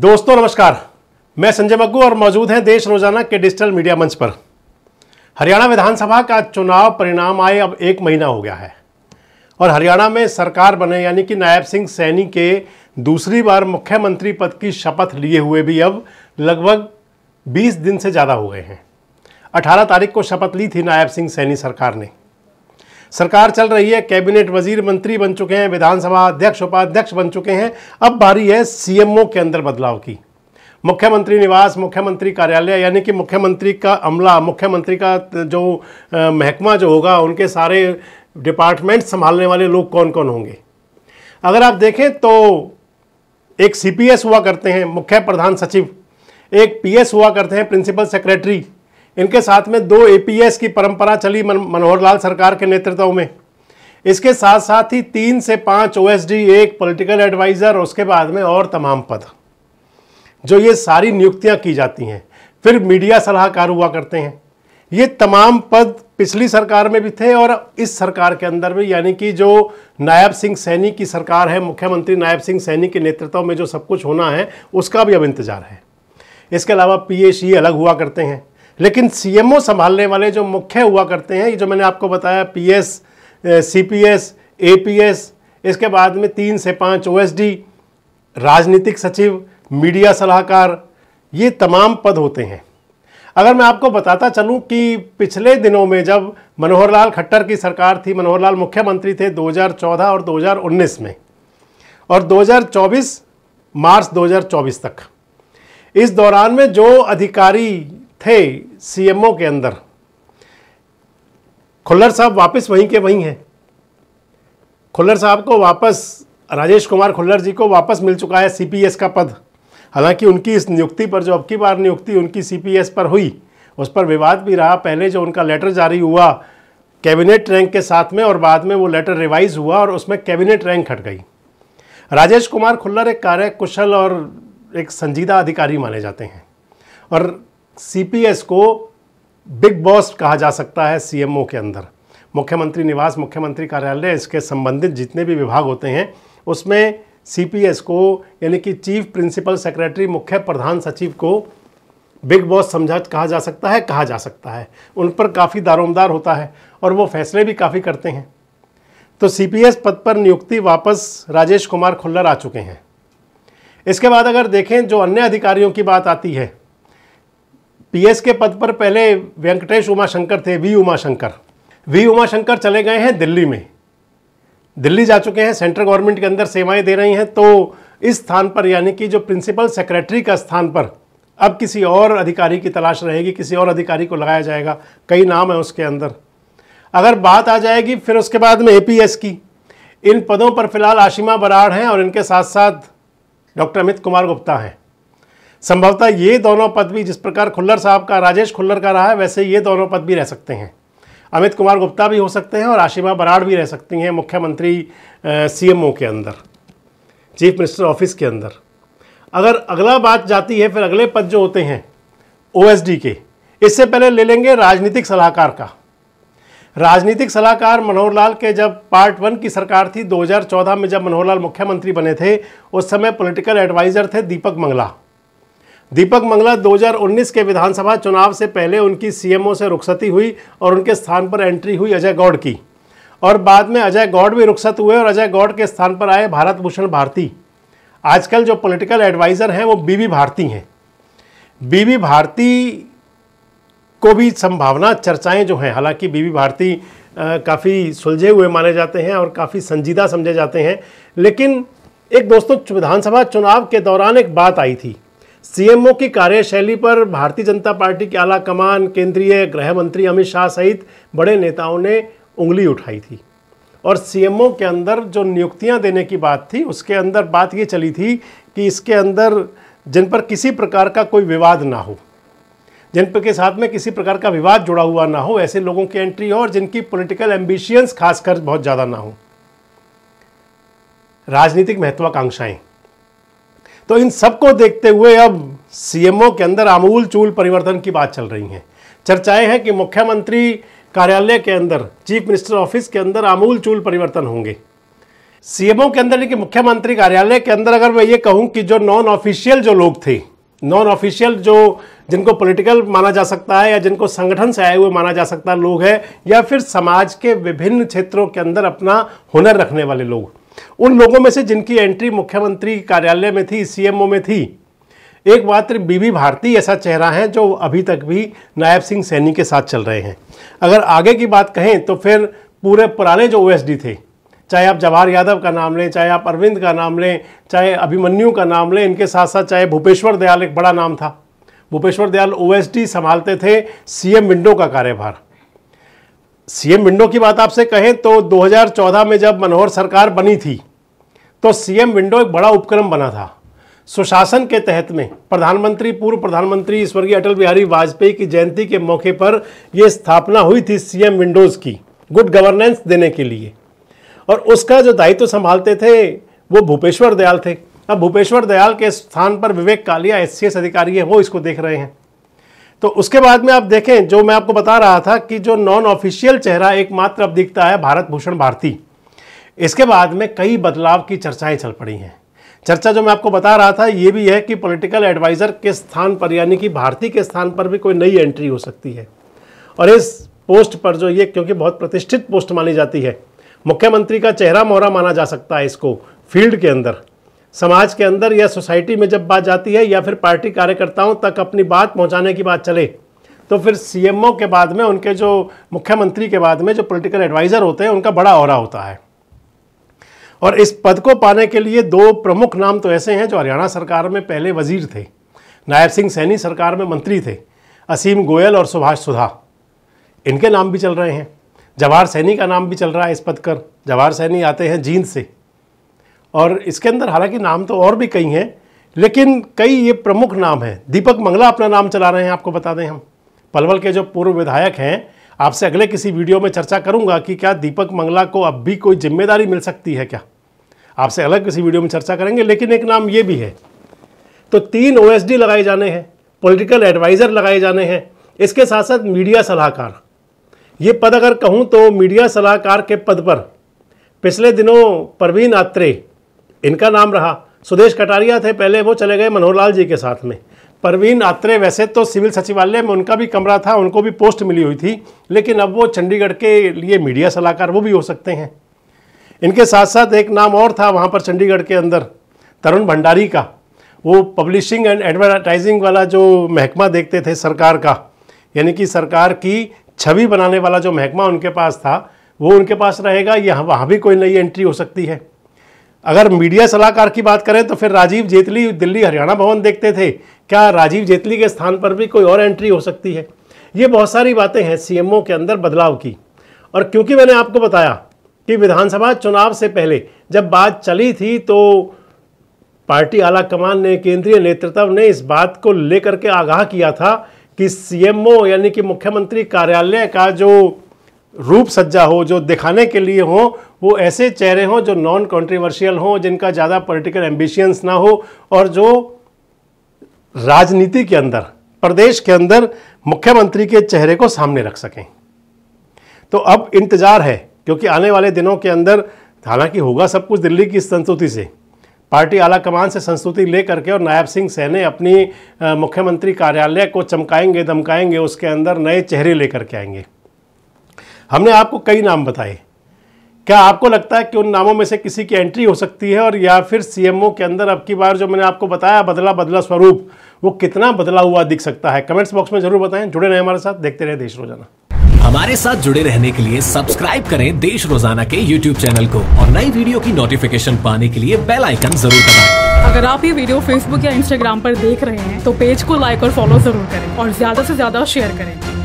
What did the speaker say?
दोस्तों नमस्कार मैं संजय मग्गू और मौजूद हैं देश रोजाना के डिजिटल मीडिया मंच पर हरियाणा विधानसभा का चुनाव परिणाम आए अब एक महीना हो गया है और हरियाणा में सरकार बने यानी कि नायब सिंह सैनी के दूसरी बार मुख्यमंत्री पद की शपथ लिए हुए भी अब लगभग 20 दिन से ज़्यादा हो गए हैं 18 तारीख को शपथ ली थी नायब सिंह सैनी सरकार ने सरकार चल रही है कैबिनेट वजीर मंत्री बन चुके हैं विधानसभा अध्यक्ष उपाध्यक्ष बन चुके हैं अब बारी है सीएमओ के अंदर बदलाव की मुख्यमंत्री निवास मुख्यमंत्री कार्यालय यानी कि मुख्यमंत्री का अमला मुख्यमंत्री का जो महकमा जो होगा उनके सारे डिपार्टमेंट संभालने वाले लोग कौन कौन होंगे अगर आप देखें तो एक सीपीएस हुआ करते हैं मुख्य प्रधान सचिव एक पीएस हुआ करते हैं प्रिंसिपल सेक्रेटरी इनके साथ में दो एपीएस की परंपरा चली मन मनोहर लाल सरकार के नेतृत्व में इसके साथ साथ ही तीन से पाँच ओ एक पॉलिटिकल एडवाइज़र और उसके बाद में और तमाम पद जो ये सारी नियुक्तियाँ की जाती हैं फिर मीडिया सलाहकार हुआ करते हैं ये तमाम पद पिछली सरकार में भी थे और इस सरकार के अंदर भी यानी कि जो नायब सिंह सैनी की सरकार है मुख्यमंत्री नायब सिंह सैनी के नेतृत्व में जो सब कुछ होना है उसका भी अब इंतज़ार है इसके अलावा पी अलग हुआ करते हैं लेकिन सीएमओ संभालने वाले जो मुख्य हुआ करते हैं ये जो मैंने आपको बताया पीएस सीपीएस एपीएस इसके बाद में तीन से पाँच ओएसडी राजनीतिक सचिव मीडिया सलाहकार ये तमाम पद होते हैं अगर मैं आपको बताता चलूं कि पिछले दिनों में जब मनोहर लाल खट्टर की सरकार थी मनोहर लाल मुख्यमंत्री थे 2014 और 2019 में और 2024 मार्च 2024 तक इस दौरान में जो अधिकारी थे सीएमओ के अंदर खुल्लर साहब वापस वहीं के वहीं हैं खुल्लर साहब को वापस राजेश कुमार खुल्लर जी को वापस मिल चुका है सीपीएस का पद हालांकि उनकी इस नियुक्ति पर जो अब की बार नियुक्ति उनकी सीपीएस पर हुई उस पर विवाद भी रहा पहले जो उनका लेटर जारी हुआ कैबिनेट रैंक के साथ में और बाद में वो लेटर रिवाइज हुआ और उसमें कैबिनेट रैंक हट गई राजेश कुमार खुल्लर एक कार्य कुशल और एक संजीदा अधिकारी माने जाते हैं और सीपीएस को बिग बॉस कहा जा सकता है सीएमओ के अंदर मुख्यमंत्री निवास मुख्यमंत्री कार्यालय इसके संबंधित जितने भी विभाग होते हैं उसमें सीपीएस को यानी कि चीफ प्रिंसिपल सेक्रेटरी मुख्य प्रधान सचिव को बिग बॉस समझा कहा जा सकता है कहा जा सकता है उन पर काफ़ी दारोमदार होता है और वो फैसले भी काफ़ी करते हैं तो सीपीएस पद पर नियुक्ति वापस राजेश कुमार खुल्लर आ चुके हैं इसके बाद अगर देखें जो अन्य अधिकारियों की बात आती है पीएस के पद पर पहले वेंकटेश उमाशंकर थे वी उमाशंकर वी उमाशंकर चले गए हैं दिल्ली में दिल्ली जा चुके हैं सेंट्रल गवर्नमेंट के अंदर सेवाएं दे रही हैं तो इस स्थान पर यानी कि जो प्रिंसिपल सेक्रेटरी का स्थान पर अब किसी और अधिकारी की तलाश रहेगी किसी और अधिकारी को लगाया जाएगा कई नाम है उसके अंदर अगर बात आ जाएगी फिर उसके बाद में एपीएस की इन पदों पर फिलहाल आशिमा बराड़ हैं और इनके साथ साथ डॉक्टर अमित कुमार गुप्ता हैं संभवतः ये दोनों पद भी जिस प्रकार खुल्लर साहब का राजेश खुल्लर का रहा है वैसे ये दोनों पद भी रह सकते हैं अमित कुमार गुप्ता भी हो सकते हैं और आशिमा बराड़ भी रह सकती हैं मुख्यमंत्री सीएमओ के अंदर चीफ मिनिस्टर ऑफिस के अंदर अगर अगला बात जाती है फिर अगले पद जो होते हैं ओ के इससे पहले ले लेंगे राजनीतिक सलाहकार का राजनीतिक सलाहकार मनोहर लाल के जब पार्ट वन की सरकार थी 2014 में जब मनोहर लाल मुख्यमंत्री बने थे उस समय पॉलिटिकल एडवाइज़र थे दीपक मंगला दीपक मंगला 2019 के विधानसभा चुनाव से पहले उनकी सीएमओ से रुखसती हुई और उनके स्थान पर एंट्री हुई अजय गौड़ की और बाद में अजय गौड़ भी रुखसत हुए और अजय गौड़ के स्थान पर आए भारत भूषण भारती आजकल जो पॉलिटिकल एडवाइज़र हैं वो बीबी भारती हैं बीवी भारती को भी संभावना चर्चाएं जो हैं हालांकि बीवी भारती काफ़ी सुलझे हुए माने जाते हैं और काफ़ी संजीदा समझे जाते हैं लेकिन एक दोस्तों विधानसभा चुनाव के दौरान एक बात आई थी सीएमओ की कार्यशैली पर भारतीय जनता पार्टी के आला कमान केंद्रीय गृह मंत्री अमित शाह सहित बड़े नेताओं ने उंगली उठाई थी और सीएमओ के अंदर जो नियुक्तियां देने की बात थी उसके अंदर बात ये चली थी कि इसके अंदर जिन पर किसी प्रकार का कोई विवाद ना हो जिन पर के साथ में किसी प्रकार का विवाद जुड़ा हुआ ना हो ऐसे लोगों की एंट्री हो और जिनकी पॉलिटिकल एम्बिशियंस खासकर बहुत ज़्यादा ना हो राजनीतिक महत्वाकांक्षाएं तो इन सबको देखते हुए अब सीएमओ के अंदर आमूल चूल परिवर्तन की बात चल रही है चर्चाएं हैं कि मुख्यमंत्री कार्यालय के अंदर चीफ मिनिस्टर ऑफिस के अंदर आमूल चूल परिवर्तन होंगे सीएमओ के अंदर यानी कि मुख्यमंत्री कार्यालय के अंदर अगर मैं ये कहूँ कि जो नॉन ऑफिशियल जो लोग थे नॉन ऑफिशियल जो जिनको पॉलिटिकल माना जा सकता है या जिनको संगठन से आए हुए माना जा सकता है लोग हैं या फिर समाज के विभिन्न क्षेत्रों के अंदर अपना हुनर रखने वाले लोग उन लोगों में से जिनकी एंट्री मुख्यमंत्री कार्यालय में थी सीएमओ में थी एक मात्र बीबी भारती ऐसा चेहरा है जो अभी तक भी नायब सिंह सैनी के साथ चल रहे हैं अगर आगे की बात कहें तो फिर पूरे पुराने जो ओएसडी थे चाहे आप जवाहर यादव का नाम लें चाहे आप अरविंद का नाम लें चाहे अभिमन्यु का नाम लें इनके साथ साथ चाहे भूपेश्वर दयाल एक बड़ा नाम था भूपेश्वर दयाल ओएसडी संभालते थे सीएम विंडो का कार्यभार सीएम विंडो की बात आपसे कहें तो 2014 में जब मनोहर सरकार बनी थी तो सीएम विंडो एक बड़ा उपक्रम बना था सुशासन के तहत में प्रधानमंत्री पूर्व प्रधानमंत्री स्वर्गीय अटल बिहारी वाजपेयी की जयंती के मौके पर यह स्थापना हुई थी सीएम विंडोज़ की गुड गवर्नेंस देने के लिए और उसका जो दायित्व तो संभालते थे वो भूपेश्वर दयाल थे अब भूपेश्वर दयाल के स्थान पर विवेक कालिया एस अधिकारी हैं वो इसको देख रहे हैं तो उसके बाद में आप देखें जो मैं आपको बता रहा था कि जो नॉन ऑफिशियल चेहरा एकमात्र अब दिखता है भारत भूषण भारती इसके बाद में कई बदलाव की चर्चाएं चल पड़ी हैं चर्चा जो मैं आपको बता रहा था ये भी है कि पॉलिटिकल एडवाइज़र के स्थान पर यानी कि भारती के स्थान पर भी कोई नई एंट्री हो सकती है और इस पोस्ट पर जो ये क्योंकि बहुत प्रतिष्ठित पोस्ट मानी जाती है मुख्यमंत्री का चेहरा मोहरा माना जा सकता है इसको फील्ड के अंदर समाज के अंदर या सोसाइटी में जब बात जाती है या फिर पार्टी कार्यकर्ताओं तक अपनी बात पहुंचाने की बात चले तो फिर सीएमओ के बाद में उनके जो मुख्यमंत्री के बाद में जो पॉलिटिकल एडवाइज़र होते हैं उनका बड़ा और होता है और इस पद को पाने के लिए दो प्रमुख नाम तो ऐसे हैं जो हरियाणा सरकार में पहले वजीर थे नायब सिंह सैनी सरकार में मंत्री थे असीम गोयल और सुभाष सुधा इनके नाम भी चल रहे हैं जवाहर सैनी का नाम भी चल रहा है इस पद पर जवाहर सैनी आते हैं जींद से और इसके अंदर हालांकि नाम तो और भी कई हैं लेकिन कई ये प्रमुख नाम हैं दीपक मंगला अपना नाम चला रहे हैं आपको बता दें हम पलवल के जो पूर्व विधायक हैं आपसे अगले किसी वीडियो में चर्चा करूंगा कि क्या दीपक मंगला को अब भी कोई जिम्मेदारी मिल सकती है क्या आपसे अलग किसी वीडियो में चर्चा करेंगे लेकिन एक नाम ये भी है तो तीन ओ लगाए जाने हैं पोलिटिकल एडवाइज़र लगाए जाने हैं इसके साथ साथ मीडिया सलाहकार ये पद अगर कहूँ तो मीडिया सलाहकार के पद पर पिछले दिनों परवीन आत्रे इनका नाम रहा सुदेश कटारिया थे पहले वो चले गए मनोहर लाल जी के साथ में परवीन आत्रे वैसे तो सिविल सचिवालय में उनका भी कमरा था उनको भी पोस्ट मिली हुई थी लेकिन अब वो चंडीगढ़ के लिए मीडिया सलाहकार वो भी हो सकते हैं इनके साथ साथ एक नाम और था वहाँ पर चंडीगढ़ के अंदर तरुण भंडारी का वो पब्लिशिंग एंड एडवर्टाइजिंग वाला जो महकमा देखते थे सरकार का यानी कि सरकार की छवि बनाने वाला जो महकमा उनके पास था वो उनके पास रहेगा यहाँ वहाँ भी कोई नई एंट्री हो सकती है अगर मीडिया सलाहकार की बात करें तो फिर राजीव जेतली दिल्ली हरियाणा भवन देखते थे क्या राजीव जेतली के स्थान पर भी कोई और एंट्री हो सकती है ये बहुत सारी बातें हैं सीएमओ के अंदर बदलाव की और क्योंकि मैंने आपको बताया कि विधानसभा चुनाव से पहले जब बात चली थी तो पार्टी आला कमान ने केंद्रीय नेतृत्व ने इस बात को लेकर के आगाह किया था कि सीएमओ यानी कि मुख्यमंत्री कार्यालय का जो रूप सज्जा हो जो दिखाने के लिए हो वो ऐसे चेहरे हों जो नॉन कंट्रोवर्शियल हों जिनका ज़्यादा पॉलिटिकल एम्बिशंस ना हो और जो राजनीति के अंदर प्रदेश के अंदर मुख्यमंत्री के चेहरे को सामने रख सकें तो अब इंतज़ार है क्योंकि आने वाले दिनों के अंदर हालांकि होगा सब कुछ दिल्ली की संस्तुति से पार्टी आला कमान से संस्तुति ले करके और नायब सिंह सैनी अपनी मुख्यमंत्री कार्यालय को चमकाएंगे धमकाएंगे उसके अंदर नए चेहरे लेकर के आएंगे हमने आपको कई नाम बताए क्या आपको लगता है कि उन नामों में से किसी की एंट्री हो सकती है और या फिर सीएमओ के अंदर अब की बार जो मैंने आपको बताया बदला बदला स्वरूप वो कितना बदला हुआ दिख सकता है कमेंट्स बॉक्स में जरूर बताएं जुड़े रहें हमारे साथ देखते रहे देश रोजाना हमारे साथ जुड़े रहने के लिए सब्सक्राइब करें देश रोजाना के यूट्यूब चैनल को और नई वीडियो की नोटिफिकेशन पाने के लिए बेल आइकन जरूर दबाएं। अगर आप ये वीडियो फेसबुक या इंस्टाग्राम पर देख रहे हैं तो पेज को लाइक और फॉलो जरूर करें और ज्यादा से ज्यादा शेयर करें